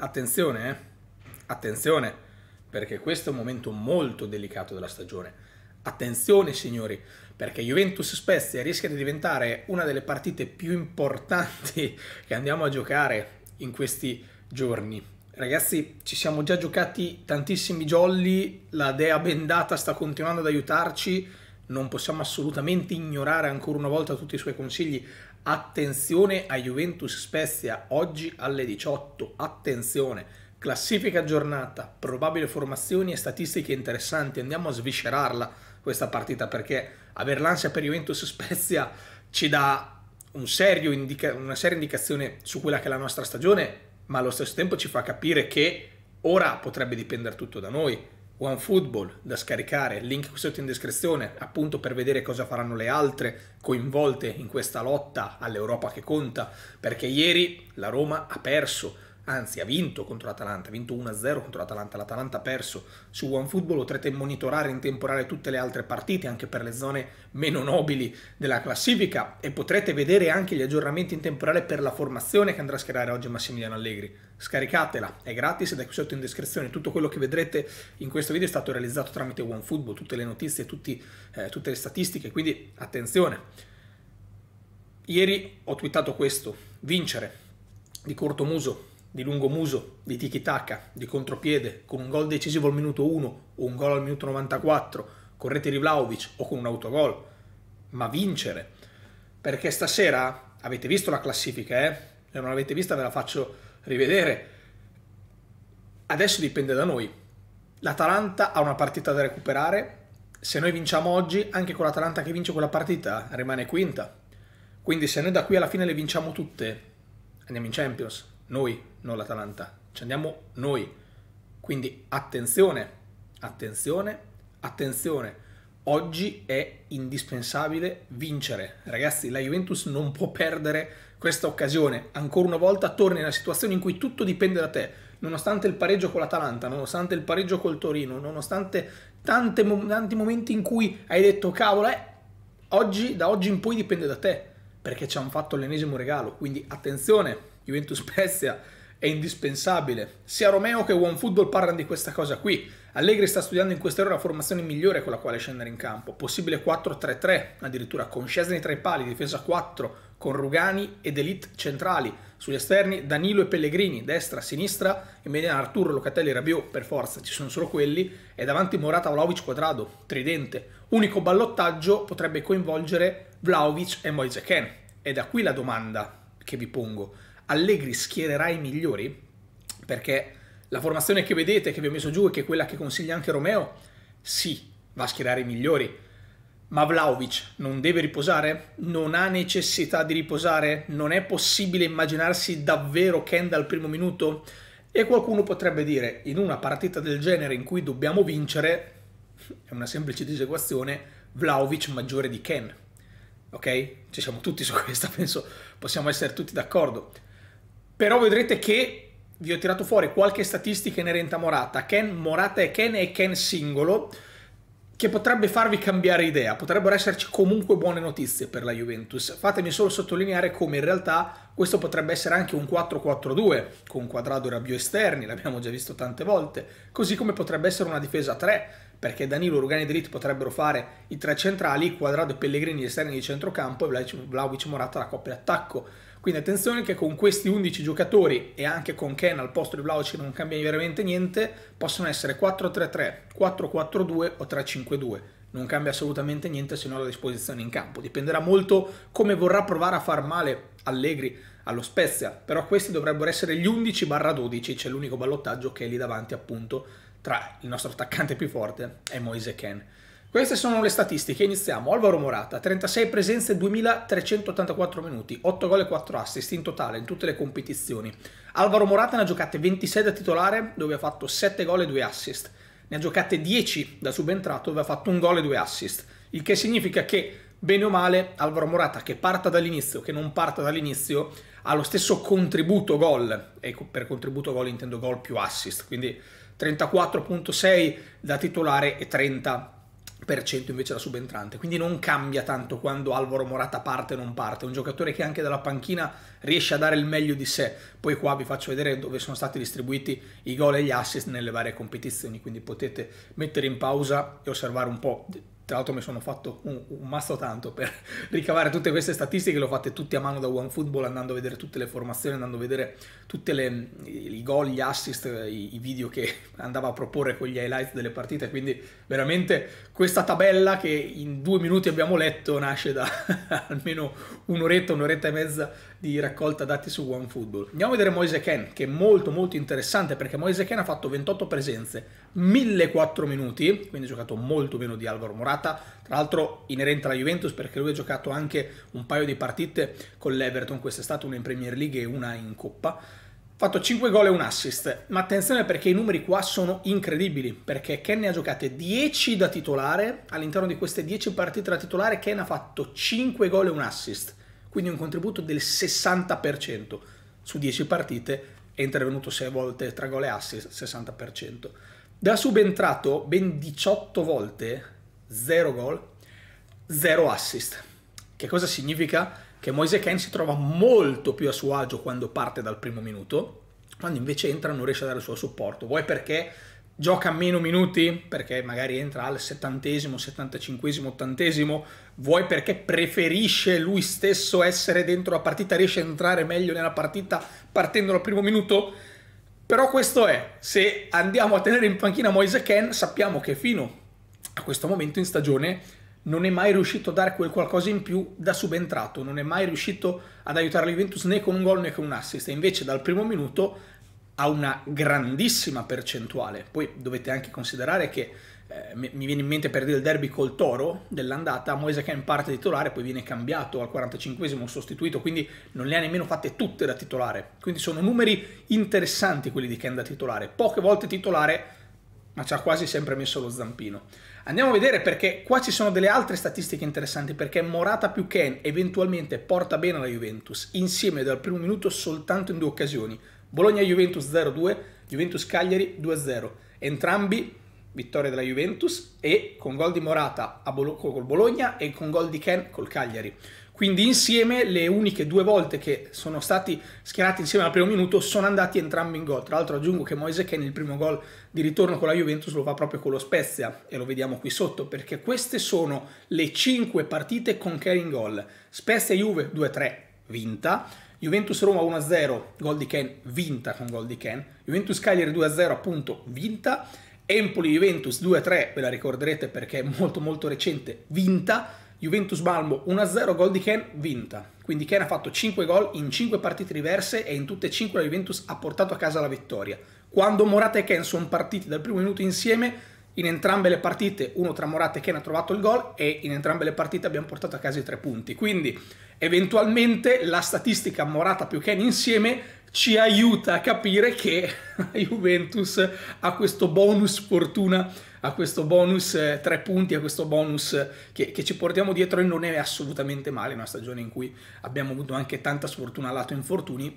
Attenzione, eh? Attenzione, perché questo è un momento molto delicato della stagione. Attenzione signori, perché Juventus Spezia rischia di diventare una delle partite più importanti che andiamo a giocare in questi giorni. Ragazzi, ci siamo già giocati tantissimi jolly, la dea bendata sta continuando ad aiutarci, non possiamo assolutamente ignorare ancora una volta tutti i suoi consigli, Attenzione a Juventus Spezia oggi alle 18. Attenzione, classifica aggiornata, probabili formazioni e statistiche interessanti. Andiamo a sviscerarla questa partita perché aver l'ansia per Juventus Spezia ci dà un una seria indicazione su quella che è la nostra stagione, ma allo stesso tempo ci fa capire che ora potrebbe dipendere tutto da noi OneFootball da scaricare, link qui sotto in descrizione appunto per vedere cosa faranno le altre coinvolte in questa lotta all'Europa che conta, perché ieri la Roma ha perso anzi ha vinto contro l'Atalanta, ha vinto 1-0 contro l'Atalanta, l'Atalanta ha perso su OneFootball, potrete monitorare in temporale tutte le altre partite, anche per le zone meno nobili della classifica e potrete vedere anche gli aggiornamenti in temporale per la formazione che andrà a schierare oggi Massimiliano Allegri. Scaricatela, è gratis ed è qui sotto in descrizione, tutto quello che vedrete in questo video è stato realizzato tramite OneFootball, tutte le notizie, tutti, eh, tutte le statistiche, quindi attenzione. Ieri ho twittato questo, vincere di corto muso di lungo muso, di tiki-taka, di contropiede, con un gol decisivo al minuto 1 o un gol al minuto 94, con rete di Vlaovic o con un autogol, ma vincere. Perché stasera avete visto la classifica, eh? Se non l'avete vista ve la faccio rivedere. Adesso dipende da noi. L'Atalanta ha una partita da recuperare. Se noi vinciamo oggi, anche con l'Atalanta che vince quella partita, rimane quinta. Quindi se noi da qui alla fine le vinciamo tutte, andiamo in Champions noi, non l'Atalanta. Ci andiamo noi. Quindi attenzione, attenzione, attenzione. Oggi è indispensabile vincere. Ragazzi, la Juventus non può perdere questa occasione. Ancora una volta torni nella situazione in cui tutto dipende da te. Nonostante il pareggio con l'Atalanta, nonostante il pareggio col Torino, nonostante tante, tanti momenti in cui hai detto cavolo, eh, oggi, da oggi in poi dipende da te, perché ci hanno fatto l'ennesimo regalo. Quindi attenzione, Juventus Spezia è indispensabile. Sia Romeo che One Football parlano di questa cosa qui. Allegri sta studiando in queste ore la formazione migliore con la quale scendere in campo. Possibile 4-3-3, addirittura con Scesni tra i pali, difesa 4, con Rugani ed Elite centrali. Sugli esterni Danilo e Pellegrini, destra, sinistra, in media Arturo, Locatelli e Rabiot, per forza, ci sono solo quelli, e davanti Morata, Vlaovic, Quadrado, tridente. Unico ballottaggio potrebbe coinvolgere Vlaovic e Moise Ken. E da qui la domanda che vi pongo Allegri schiererà i migliori, perché la formazione che vedete, che vi ho messo giù e che è quella che consiglia anche Romeo, sì, va a schierare i migliori. Ma Vlaovic non deve riposare? Non ha necessità di riposare? Non è possibile immaginarsi davvero Ken dal primo minuto? E qualcuno potrebbe dire, in una partita del genere in cui dobbiamo vincere, è una semplice diseguazione, Vlaovic maggiore di Ken. Ok? Ci siamo tutti su questa, penso possiamo essere tutti d'accordo. Però vedrete che vi ho tirato fuori qualche statistica inerente a Morata. Ken, Morata è Ken e Ken singolo che potrebbe farvi cambiare idea, potrebbero esserci comunque buone notizie per la Juventus. Fatemi solo sottolineare come in realtà questo potrebbe essere anche un 4-4-2 con quadrado e rabbio esterni, l'abbiamo già visto tante volte, così come potrebbe essere una difesa a 3, perché Danilo, Rugani e Delit potrebbero fare i tre centrali, quadrado e Pellegrini gli esterni di centrocampo e Vlaovic Morata la coppia d'attacco. Quindi attenzione che con questi 11 giocatori e anche con Ken al posto di Vlaovic non cambia veramente niente, possono essere 4-3-3, 4-4-2 o 3-5-2. Non cambia assolutamente niente se non la disposizione in campo. Dipenderà molto come vorrà provare a far male Allegri allo Spezia, però questi dovrebbero essere gli 11-12, c'è l'unico ballottaggio che è lì davanti appunto tra il nostro attaccante più forte e Moise Ken. Queste sono le statistiche, iniziamo. Alvaro Morata, 36 presenze, 2384 minuti, 8 gol e 4 assist in totale in tutte le competizioni. Alvaro Morata ne ha giocate 26 da titolare, dove ha fatto 7 gol e 2 assist. Ne ha giocate 10 da subentrato, dove ha fatto 1 gol e 2 assist. Il che significa che, bene o male, Alvaro Morata, che parta dall'inizio, che non parta dall'inizio, ha lo stesso contributo gol. E per contributo gol intendo gol più assist, quindi 34.6 da titolare e 30 invece la subentrante, quindi non cambia tanto quando Alvaro Morata parte o non parte, è un giocatore che anche dalla panchina riesce a dare il meglio di sé, poi qua vi faccio vedere dove sono stati distribuiti i gol e gli assist nelle varie competizioni, quindi potete mettere in pausa e osservare un po' tra l'altro mi sono fatto un, un mazzo tanto per ricavare tutte queste statistiche, le ho fatte tutte a mano da OneFootball andando a vedere tutte le formazioni, andando a vedere tutti i gol, gli assist, i, i, video che andava a proporre con gli highlights delle partite, quindi veramente questa tabella che in due minuti abbiamo letto nasce da almeno un'oretta, un'oretta e mezza di raccolta dati su OneFootball. Andiamo a vedere Moise Ken, che è molto molto interessante perché Moise Ken ha fatto 28 presenze, 1004 minuti, quindi ha giocato molto meno di Alvaro Morata, giocata, tra l'altro inerente alla Juventus perché lui ha giocato anche un paio di partite con l'Everton quest'estate, una in Premier League e una in Coppa. Fatto 5 gol e un assist, ma attenzione perché i numeri qua sono incredibili, perché Ken ne ha giocate 10 da titolare, all'interno di queste 10 partite da titolare Ken ha fatto 5 gol e un assist, quindi un contributo del 60%. Su 10 partite è intervenuto 6 volte, tra gol e assist, 60%. Da subentrato ben 18 volte 0 gol, 0 assist. Che cosa significa? Che Moise Ken si trova molto più a suo agio quando parte dal primo minuto, quando invece entra non riesce a dare il suo supporto. Vuoi perché gioca meno minuti? Perché magari entra al settantesimo, settantacinquesimo, ottantesimo. Vuoi perché preferisce lui stesso essere dentro la partita, riesce a entrare meglio nella partita partendo dal primo minuto? Però questo è, se andiamo a tenere in panchina Moise Ken, sappiamo che fino a questo momento in stagione non è mai riuscito a dare quel qualcosa in più da subentrato, non è mai riuscito ad aiutare la Juventus né con un gol né con un assist, e invece dal primo minuto ha una grandissima percentuale. Poi dovete anche considerare che eh, mi viene in mente per dire il derby col Toro dell'andata, Moise che è in parte titolare, poi viene cambiato al 45esimo, sostituito, quindi non le ha nemmeno fatte tutte da titolare. Quindi sono numeri interessanti quelli di Ken da titolare, poche volte titolare ma ci ha quasi sempre messo lo zampino. Andiamo a vedere perché qua ci sono delle altre statistiche interessanti, perché Morata più Ken eventualmente porta bene la Juventus, insieme dal primo minuto soltanto in due occasioni, Bologna-Juventus 0-2, Juventus-Cagliari 2-0, entrambi vittoria della Juventus e con gol di Morata Bolo- col Bologna e con gol di Ken col Cagliari. Quindi insieme le uniche due volte che sono stati schierati insieme al primo minuto sono andati entrambi in gol. Tra l'altro aggiungo che Moise Ken il primo gol di ritorno con la Juventus lo fa proprio con lo Spezia e lo vediamo qui sotto perché queste sono le cinque partite con Ken in gol. Spezia-Juve 2-3 vinta, Juventus-Roma 1-0 gol di Ken vinta con gol di Ken, Juventus-Cagliari 2-0 appunto vinta Empoli-Juventus 2-3, ve la ricorderete perché è molto molto recente, vinta. Juventus-Malmo 1-0, gol di Ken, vinta. Quindi Ken ha fatto 5 gol in 5 partite diverse e in tutte e 5 la Juventus ha portato a casa la vittoria. Quando Morata e Ken sono partiti dal primo minuto insieme, in entrambe le partite uno tra Morata e Ken ha trovato il gol e in entrambe le partite abbiamo portato a casa i tre punti. Quindi eventualmente la statistica Morata più Ken insieme ci aiuta a capire che la Juventus ha questo bonus fortuna, ha questo bonus eh, tre punti, ha questo bonus che, che, ci portiamo dietro e non è assolutamente male, una stagione in cui abbiamo avuto anche tanta sfortuna lato infortuni,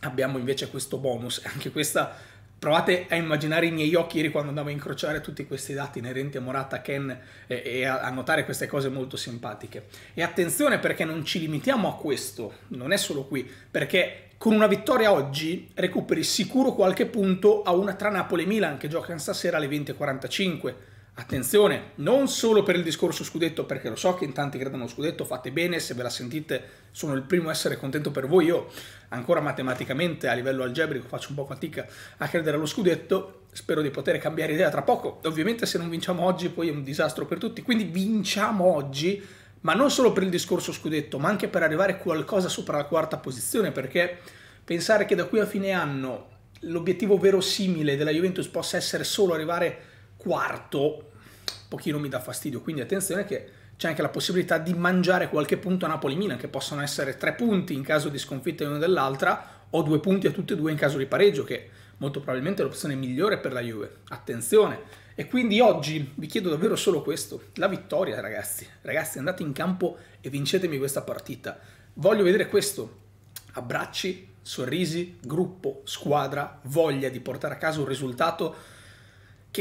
abbiamo invece questo bonus, anche questa Provate a immaginare i miei occhi ieri quando andavo a incrociare tutti questi dati inerenti a Morata, Ken eh, e a, a notare queste cose molto simpatiche. E attenzione perché non ci limitiamo a questo, non è solo qui, perché con una vittoria oggi recuperi sicuro qualche punto a una tra Napoli e Milan che gioca stasera alle 20.45 Attenzione, non solo per il discorso scudetto, perché lo so che in tanti credono allo scudetto, fate bene, se ve la sentite sono il primo a essere contento per voi, io ancora matematicamente a livello algebrico faccio un po' fatica a credere allo scudetto, spero di poter cambiare idea tra poco, ovviamente se non vinciamo oggi poi è un disastro per tutti, quindi vinciamo oggi, ma non solo per il discorso scudetto, ma anche per arrivare qualcosa sopra la quarta posizione, perché pensare che da qui a fine anno l'obiettivo verosimile della Juventus possa essere solo arrivare quarto un pochino mi dà fastidio, quindi attenzione che c'è anche la possibilità di mangiare qualche punto a Napoli-Milan, che possono essere tre punti in caso di sconfitta l'una dell'altra o due punti a tutte e due in caso di pareggio, che molto probabilmente è l'opzione migliore per la Juve. Attenzione! E quindi oggi vi chiedo davvero solo questo, la vittoria ragazzi. Ragazzi andate in campo e vincetemi questa partita. Voglio vedere questo. Abbracci, sorrisi, gruppo, squadra, voglia di portare a casa un risultato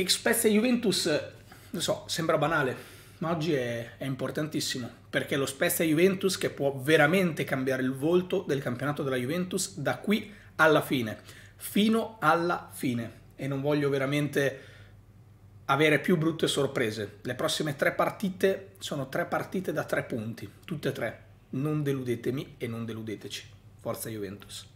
che Spezia Juventus, lo so, sembra banale, ma oggi è, è, importantissimo perché è lo Spezia Juventus che può veramente cambiare il volto del campionato della Juventus da qui alla fine, fino alla fine. E non voglio veramente avere più brutte sorprese. Le prossime tre partite sono tre partite da tre punti, tutte e tre. Non deludetemi e non deludeteci. Forza Juventus.